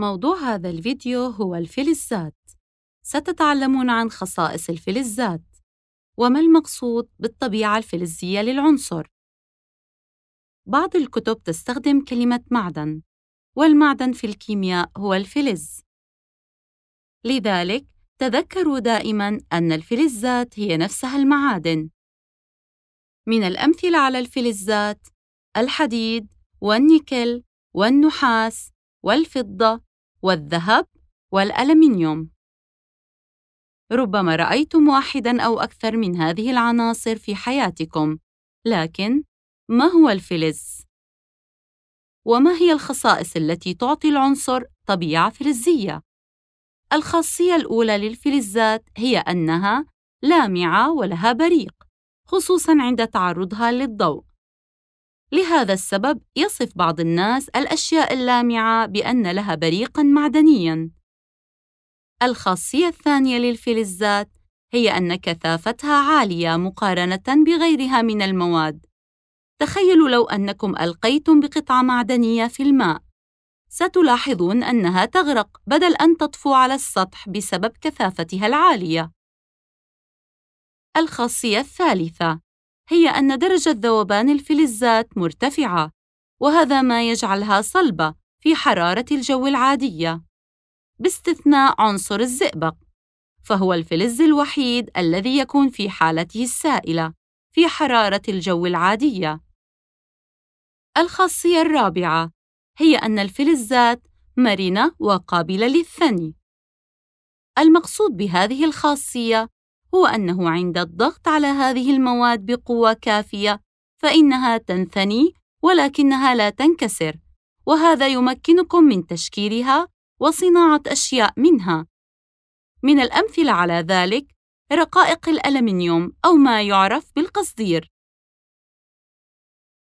موضوع هذا الفيديو هو الفلزات ستتعلمون عن خصائص الفلزات وما المقصود بالطبيعة الفلزية للعنصر بعض الكتب تستخدم كلمة معدن والمعدن في الكيمياء هو الفلز لذلك تذكروا دائماً أن الفلزات هي نفسها المعادن من الأمثلة على الفلزات الحديد والنيكل والنحاس والفضة والذهب والألمنيوم ربما رأيتم واحداً أو أكثر من هذه العناصر في حياتكم، لكن ما هو الفلز؟ وما هي الخصائص التي تعطي العنصر طبيعة فلزية؟ الخاصية الأولى للفلزات هي أنها لامعة ولها بريق، خصوصاً عند تعرضها للضوء. لهذا السبب يصف بعض الناس الأشياء اللامعة بأن لها بريقًا معدنيًا. الخاصية الثانية للفلزات هي أن كثافتها عالية مقارنة بغيرها من المواد. تخيلوا لو أنكم ألقيتم بقطعة معدنية في الماء. ستلاحظون أنها تغرق بدل أن تطفو على السطح بسبب كثافتها العالية. الخاصية الثالثة هي أن درجة ذوبان الفلزات مرتفعة، وهذا ما يجعلها صلبة في حرارة الجو العادية، باستثناء عنصر الزئبق، فهو الفلز الوحيد الذي يكون في حالته السائلة في حرارة الجو العادية. الخاصية الرابعة هي أن الفلزات مرنة وقابلة للثني. المقصود بهذه الخاصية هو أنه عند الضغط على هذه المواد بقوة كافية فإنها تنثني ولكنها لا تنكسر، وهذا يمكنكم من تشكيلها وصناعة أشياء منها. من الأمثلة على ذلك رقائق الألمنيوم أو ما يعرف بالقصدير.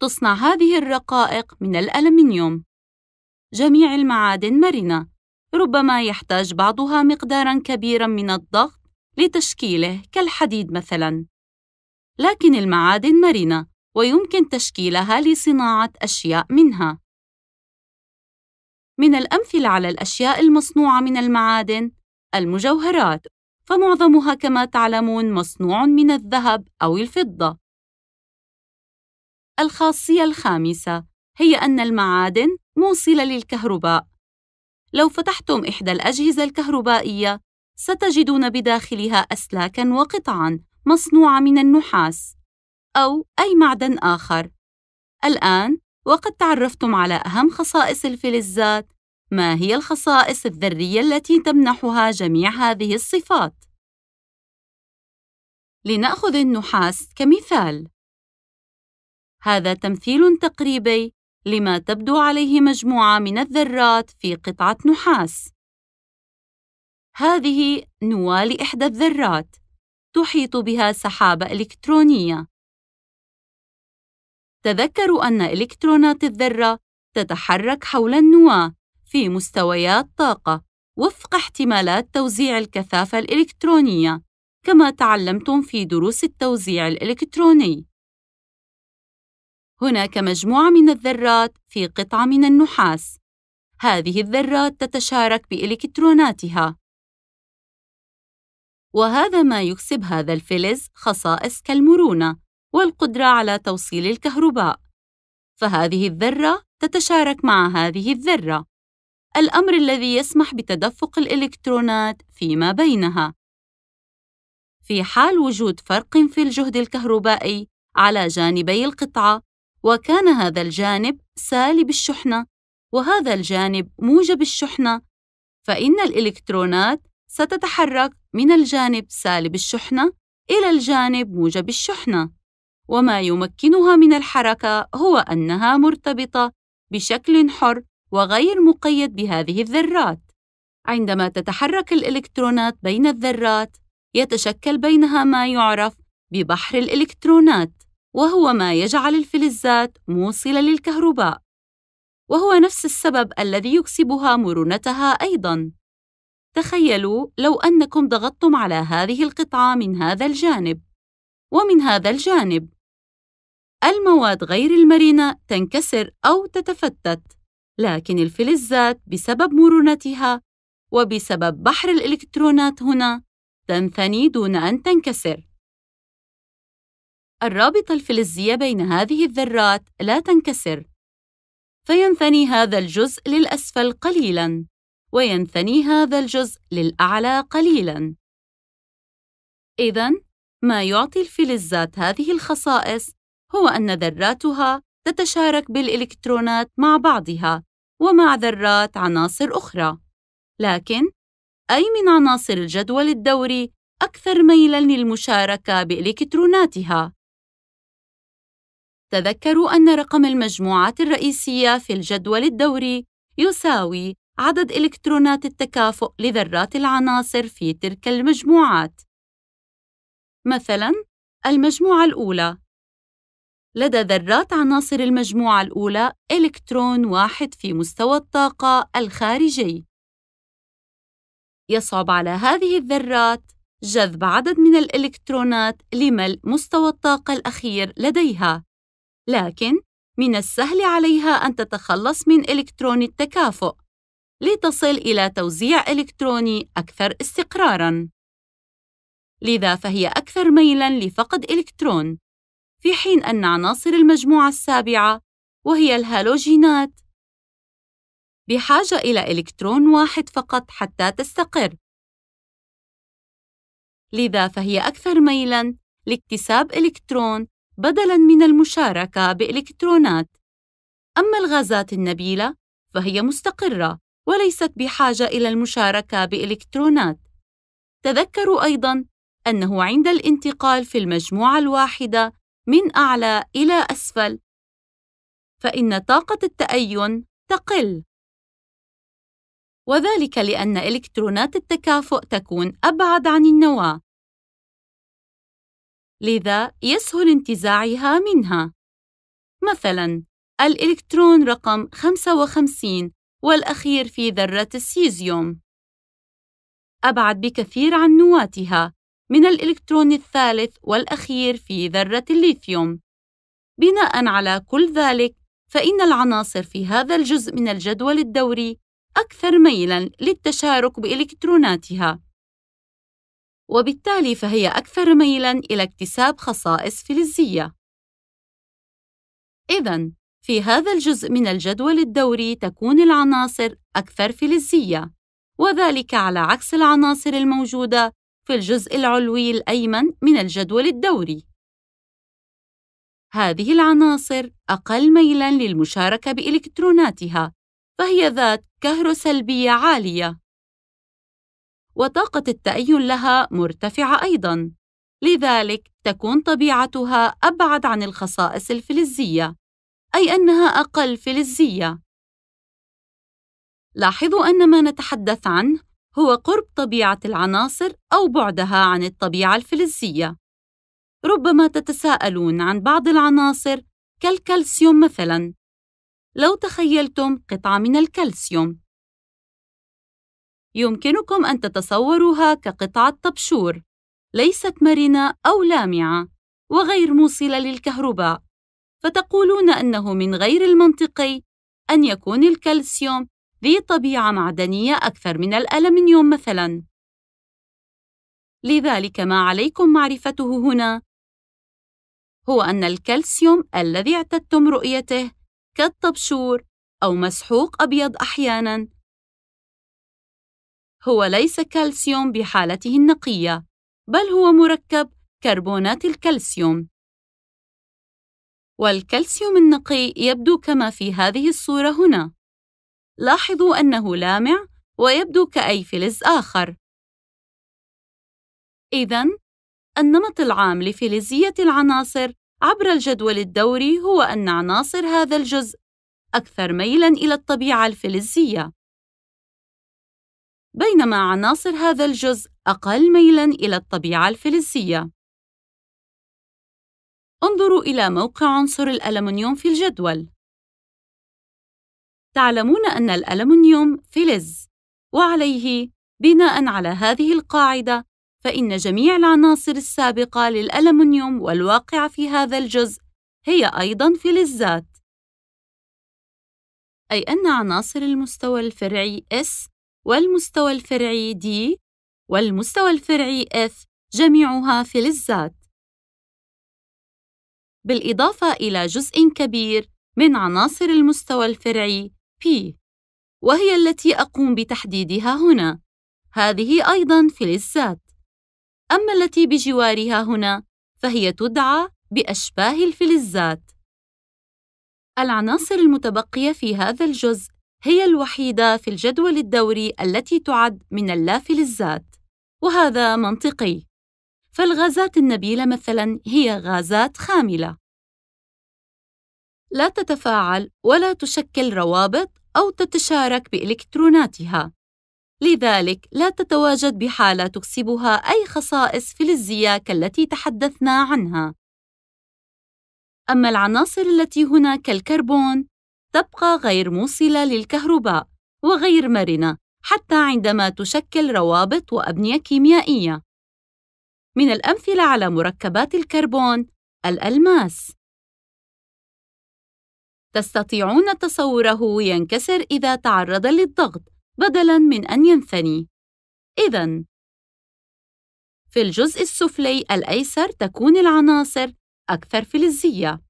تصنع هذه الرقائق من الألمنيوم. جميع المعادن مرنة، ربما يحتاج بعضها مقدارًا كبيرًا من الضغط لتشكيله كالحديد مثلاً. لكن المعادن مرنة ويمكن تشكيلها لصناعة أشياء منها. من الأمثلة على الأشياء المصنوعة من المعادن المجوهرات، فمعظمها كما تعلمون مصنوع من الذهب أو الفضة. الخاصية الخامسة هي أن المعادن موصلة للكهرباء. لو فتحتم إحدى الأجهزة الكهربائية، ستجدون بداخلها أسلاكًا وقطعًا مصنوعة من النحاس أو أي معدن آخر. الآن وقد تعرفتم على أهم خصائص الفلزات، ما هي الخصائص الذرية التي تمنحها جميع هذه الصفات؟ لنأخذ النحاس كمثال. هذا تمثيل تقريبي لما تبدو عليه مجموعة من الذرات في قطعة نحاس. هذه نواة لإحدى الذرات تحيط بها سحابة إلكترونية تذكروا أن إلكترونات الذرة تتحرك حول النواة في مستويات طاقة وفق احتمالات توزيع الكثافة الإلكترونية كما تعلمتم في دروس التوزيع الإلكتروني هناك مجموعة من الذرات في قطعة من النحاس هذه الذرات تتشارك بإلكتروناتها وهذا ما يكسب هذا الفلز خصائص كالمرونة والقدرة على توصيل الكهرباء فهذه الذرة تتشارك مع هذه الذرة الأمر الذي يسمح بتدفق الإلكترونات فيما بينها في حال وجود فرق في الجهد الكهربائي على جانبي القطعة وكان هذا الجانب سالب الشحنة وهذا الجانب موجب الشحنة فإن الإلكترونات ستتحرك من الجانب سالب الشحنة إلى الجانب موجب الشحنة، وما يمكنها من الحركة هو أنها مرتبطة بشكل حر وغير مقيد بهذه الذرات. عندما تتحرك الإلكترونات بين الذرات، يتشكل بينها ما يعرف ببحر الإلكترونات، وهو ما يجعل الفلزات موصلة للكهرباء، وهو نفس السبب الذي يكسبها مرونتها أيضاً. تخيلوا لو أنكم ضغطتم على هذه القطعة من هذا الجانب ومن هذا الجانب المواد غير المرنة تنكسر أو تتفتت لكن الفلزات بسبب مرونتها وبسبب بحر الإلكترونات هنا تنثني دون أن تنكسر الرابطة الفلزية بين هذه الذرات لا تنكسر فينثني هذا الجزء للأسفل قليلاً وينثني هذا الجزء للأعلى قليلاً. إذاً، ما يعطي الفلزات هذه الخصائص هو أن ذراتها تتشارك بالإلكترونات مع بعضها ومع ذرات عناصر أخرى، لكن أي من عناصر الجدول الدوري أكثر ميلاً للمشاركة بإلكتروناتها؟ تذكروا أن رقم المجموعات الرئيسية في الجدول الدوري يساوي عدد إلكترونات التكافؤ لذرات العناصر في تلك المجموعات. مثلاً، المجموعة الأولى لدى ذرات عناصر المجموعة الأولى إلكترون واحد في مستوى الطاقة الخارجي. يصعب على هذه الذرات جذب عدد من الإلكترونات لملء مستوى الطاقة الأخير لديها، لكن من السهل عليها أن تتخلص من إلكترون التكافؤ لتصل إلى توزيع إلكتروني أكثر استقراراً. لذا فهي أكثر ميلاً لفقد إلكترون، في حين أن عناصر المجموعة السابعة وهي الهالوجينات بحاجة إلى إلكترون واحد فقط حتى تستقر. لذا فهي أكثر ميلاً لاكتساب إلكترون بدلاً من المشاركة بإلكترونات. أما الغازات النبيلة فهي مستقرة، وليست بحاجة إلى المشاركة بإلكترونات. تذكروا أيضاً أنه عند الانتقال في المجموعة الواحدة من أعلى إلى أسفل، فإن طاقة التأين تقل، وذلك لأن إلكترونات التكافؤ تكون أبعد عن النواة، لذا يسهل انتزاعها منها. مثلاً، الإلكترون رقم 55 والأخير في ذرة السيزيوم أبعد بكثير عن نواتها من الإلكترون الثالث والأخير في ذرة الليثيوم بناء على كل ذلك فإن العناصر في هذا الجزء من الجدول الدوري أكثر ميلاً للتشارك بإلكتروناتها وبالتالي فهي أكثر ميلاً إلى اكتساب خصائص فلزية إذاً في هذا الجزء من الجدول الدوري تكون العناصر أكثر فلزية، وذلك على عكس العناصر الموجودة في الجزء العلوي الأيمن من الجدول الدوري. هذه العناصر أقل ميلاً للمشاركة بإلكتروناتها، فهي ذات كهروسلبية عالية. وطاقة التأين لها مرتفعة أيضاً، لذلك تكون طبيعتها أبعد عن الخصائص الفلزية، أي أنها أقل فلزية. لاحظوا أن ما نتحدث عنه هو قرب طبيعة العناصر أو بعدها عن الطبيعة الفلزية. ربما تتساءلون عن بعض العناصر كالكالسيوم مثلاً. لو تخيلتم قطعة من الكالسيوم، يمكنكم أن تتصوروها كقطعة طبشور، ليست مرنة أو لامعة، وغير موصلة للكهرباء. فتقولون أنه من غير المنطقي أن يكون الكالسيوم ذي طبيعة معدنية أكثر من الألمنيوم مثلاً. لذلك ما عليكم معرفته هنا هو أن الكالسيوم الذي اعتدتم رؤيته كالطبشور أو مسحوق أبيض أحياناً هو ليس كالسيوم بحالته النقية بل هو مركب كربونات الكالسيوم والكالسيوم النقي يبدو كما في هذه الصورة هنا. لاحظوا أنه لامع ويبدو كأي فلز آخر. إذن النمط العام لفلزية العناصر عبر الجدول الدوري هو أن عناصر هذا الجزء أكثر ميلاً إلى الطبيعة الفلزية، بينما عناصر هذا الجزء أقل ميلاً إلى الطبيعة الفلزية. انظروا إلى موقع عنصر الألمنيوم في الجدول. تعلمون أن الألمنيوم فلز، وعليه بناءً على هذه القاعدة، فإن جميع العناصر السابقة للألمنيوم والواقعة في هذا الجزء هي أيضًا فلزات. أي أن عناصر المستوى الفرعي S والمستوى الفرعي D والمستوى الفرعي F جميعها فلزات. بالإضافة إلى جزء كبير من عناصر المستوى الفرعي P وهي التي أقوم بتحديدها هنا هذه أيضاً فلزات أما التي بجوارها هنا فهي تدعى بأشباه الفلزات العناصر المتبقية في هذا الجزء هي الوحيدة في الجدول الدوري التي تعد من اللافلزات وهذا منطقي فالغازات النبيلة مثلا هي غازات خاملة لا تتفاعل ولا تشكل روابط أو تتشارك بإلكتروناتها لذلك لا تتواجد بحالة تكسبها أي خصائص فلزية كالتي تحدثنا عنها أما العناصر التي هنا كالكربون تبقى غير موصلة للكهرباء وغير مرنة حتى عندما تشكل روابط وأبنية كيميائية من الأمثلة على مركبات الكربون الألماس تستطيعون تصوره ينكسر إذا تعرض للضغط بدلاً من أن ينثني إذاً في الجزء السفلي الأيسر تكون العناصر أكثر فلزية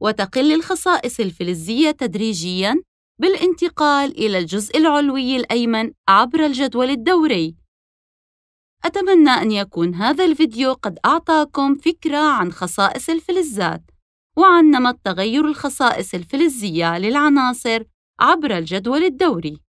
وتقل الخصائص الفلزية تدريجياً بالانتقال إلى الجزء العلوي الأيمن عبر الجدول الدوري أتمنى أن يكون هذا الفيديو قد أعطاكم فكرة عن خصائص الفلزات وعن نمط تغير الخصائص الفلزية للعناصر عبر الجدول الدوري